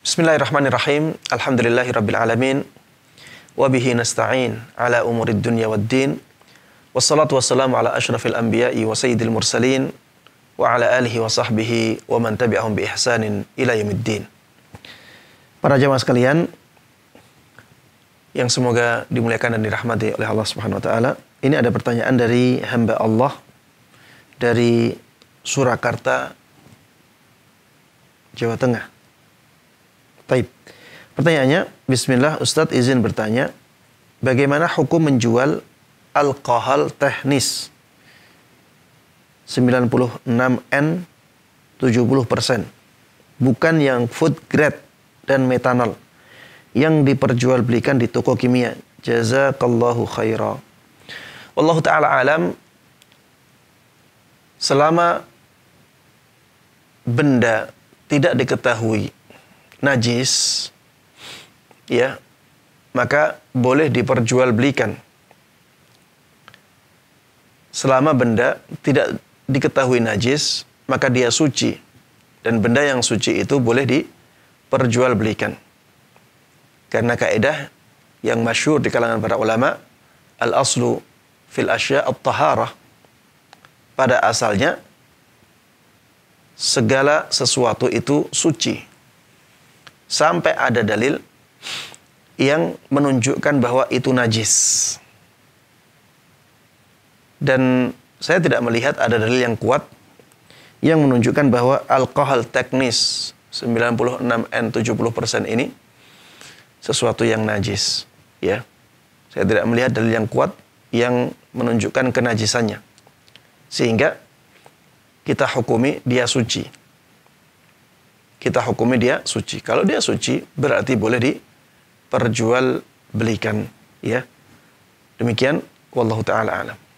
Bismillahirrahmanirrahim. Alhamdulillahi rabbil alamin. Wabihi nasta'in ala umurid dunya wad-din. Wassalatu wassalamu ala asyrafil anbiya'i wa sayyidil mursalin wa ala alihi wa sahbihi wa man tabi'ahum bi ihsanin ila yaumiddin. Para jamaah sekalian yang semoga dimuliakan dan dirahmati oleh Allah Subhanahu wa taala. Ini ada pertanyaan dari hamba Allah dari Surakarta Jawa Tengah. Taib. Pertanyaannya, Bismillah Ustadz izin bertanya, bagaimana hukum menjual alkohol teknis 96N 70%, bukan yang food grade dan metanol, yang diperjualbelikan di toko kimia. Jazakallahu khaira. Allah Ta'ala alam, selama benda tidak diketahui najis, ya, maka boleh diperjualbelikan selama benda tidak diketahui najis, maka dia suci. Dan benda yang suci itu boleh diperjualbelikan. Karena kaedah yang masyur di kalangan para ulama, al-aslu fil asya at-taharah. Pada asalnya, segala sesuatu itu suci sampai ada dalil yang menunjukkan bahwa itu najis. Dan saya tidak melihat ada dalil yang kuat yang menunjukkan bahwa alkohol teknis 96N 70% ini sesuatu yang najis, ya. Saya tidak melihat dalil yang kuat yang menunjukkan kenajisannya. Sehingga kita hukumi dia suci kita hukumi dia suci. Kalau dia suci, berarti boleh diperjualbelikan, ya. Demikian, wallahu taala alam.